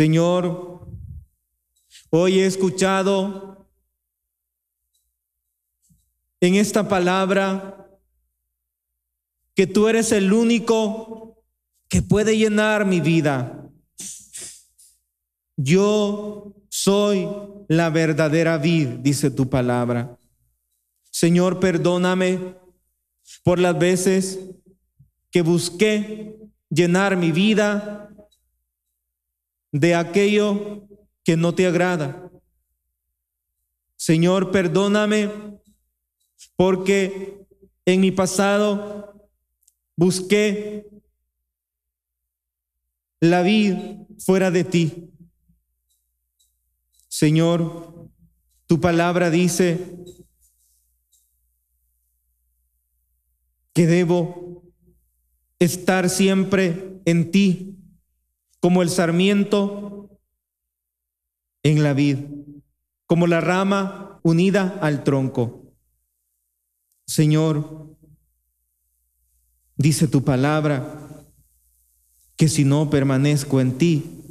Señor, hoy he escuchado en esta palabra que tú eres el único que puede llenar mi vida. Yo soy la verdadera vid, dice tu palabra. Señor, perdóname por las veces que busqué llenar mi vida de aquello que no te agrada. Señor, perdóname porque en mi pasado busqué la vida fuera de ti. Señor, tu palabra dice que debo estar siempre en ti como el sarmiento en la vid, como la rama unida al tronco. Señor, dice tu palabra que si no permanezco en ti,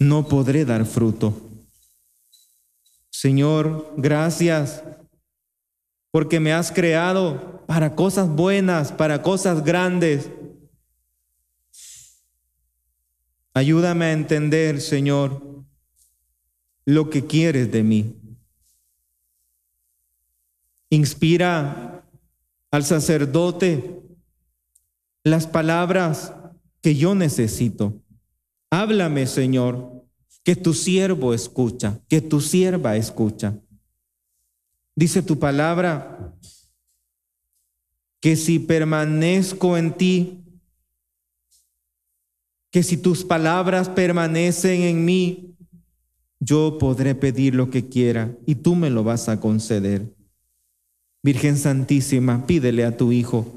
no podré dar fruto. Señor, gracias porque me has creado para cosas buenas, para cosas grandes Ayúdame a entender, Señor, lo que quieres de mí. Inspira al sacerdote las palabras que yo necesito. Háblame, Señor, que tu siervo escucha, que tu sierva escucha. Dice tu palabra que si permanezco en ti, que si tus palabras permanecen en mí, yo podré pedir lo que quiera y tú me lo vas a conceder. Virgen Santísima, pídele a tu Hijo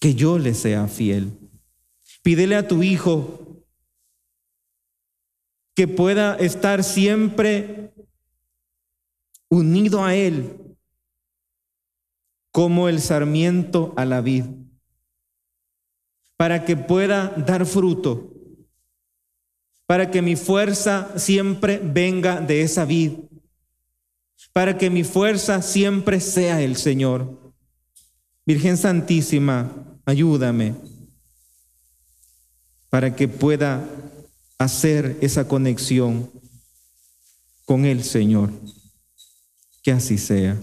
que yo le sea fiel. Pídele a tu Hijo que pueda estar siempre unido a Él como el sarmiento a la vid para que pueda dar fruto, para que mi fuerza siempre venga de esa vid, para que mi fuerza siempre sea el Señor. Virgen Santísima, ayúdame para que pueda hacer esa conexión con el Señor. Que así sea.